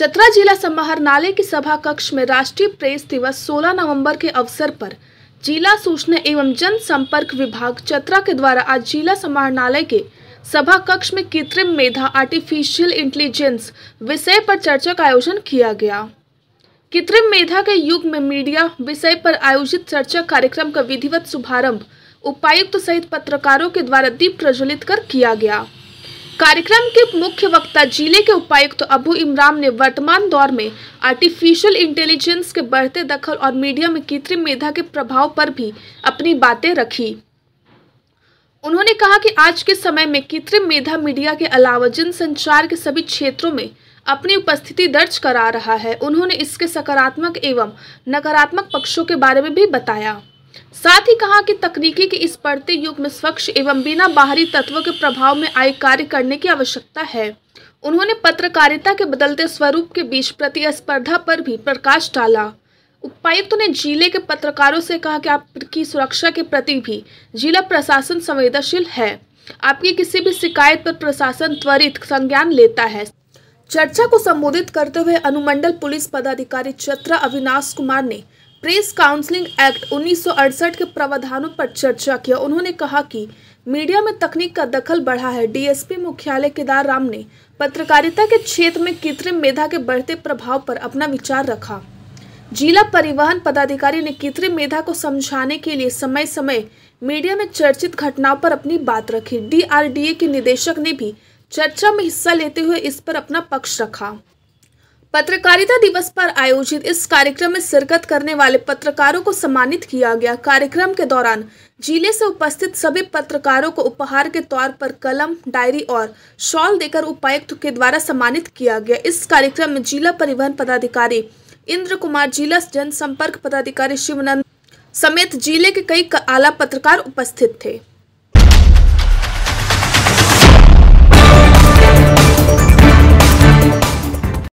चतरा जिला समाहरणालय की सभा कक्ष में राष्ट्रीय प्रेस दिवस 16 नवंबर के अवसर पर जिला सूचना एवं जन संपर्क विभाग चतरा के द्वारा आज जिला समाहरणालय के सभा कक्ष में कृत्रिम मेधा आर्टिफिशियल इंटेलिजेंस विषय पर चर्चा का आयोजन किया गया कृत्रिम मेधा के युग में मीडिया विषय पर आयोजित चर्चा कार्यक्रम का विधिवत शुभारंभ उपायुक्त सहित पत्रकारों के द्वारा दीप प्रज्वलित कर किया गया कार्यक्रम के मुख्य वक्ता जिले के उपायुक्त तो अबू इमराम ने वर्तमान दौर में आर्टिफिशियल इंटेलिजेंस के बढ़ते दखल और मीडिया में कृत्रिम मेधा के प्रभाव पर भी अपनी बातें रखी उन्होंने कहा कि आज के समय में कृत्रिम मेधा मीडिया के अलावा जन संचार के सभी क्षेत्रों में अपनी उपस्थिति दर्ज करा रहा है उन्होंने इसके सकारात्मक एवं नकारात्मक पक्षों के बारे में भी बताया साथ ही कहा कि तकनीकी के इस बढ़ते युग में स्वच्छ एवं बिना बाहरी तत्वों के प्रभाव में आए कार्य करने की आवश्यकता है उन्होंने पत्रकारिता के बदलते स्वरूप के बीच प्रतिस्पर्धा पर भी प्रकाश डाला उपायुक्त ने जिले के पत्रकारों से कहा कि आपकी सुरक्षा के प्रति भी जिला प्रशासन संवेदनशील है आपकी किसी भी शिकायत पर प्रशासन त्वरित संज्ञान लेता है चर्चा को संबोधित करते हुए अनुमंडल पुलिस पदाधिकारी चत्रा अविनाश कुमार ने प्रेस काउंसलिंग एक्ट उन्नीस के प्रावधानों पर चर्चा किया उन्होंने कहा कि मीडिया में तकनीक का दखल बढ़ा है डीएसपी मुख्यालय केदार राम ने पत्रकारिता के क्षेत्र में कृत्रिम मेधा के बढ़ते प्रभाव पर अपना विचार रखा जिला परिवहन पदाधिकारी ने कृत्रिम मेधा को समझाने के लिए समय समय मीडिया में चर्चित घटनाओं पर अपनी बात रखी डीआरडीए के निदेशक ने भी चर्चा में हिस्सा लेते हुए इस पर अपना पक्ष रखा पत्रकारिता दिवस पर आयोजित इस कार्यक्रम में शिरकत करने वाले पत्रकारों को सम्मानित किया गया कार्यक्रम के दौरान जिले से उपस्थित सभी पत्रकारों को उपहार के तौर पर कलम डायरी और शॉल देकर उपायुक्त के द्वारा सम्मानित किया गया इस कार्यक्रम में जिला परिवहन पदाधिकारी इंद्र कुमार जिला जनसंपर्क पदाधिकारी शिवनंद समेत जिले के कई आला पत्रकार उपस्थित थे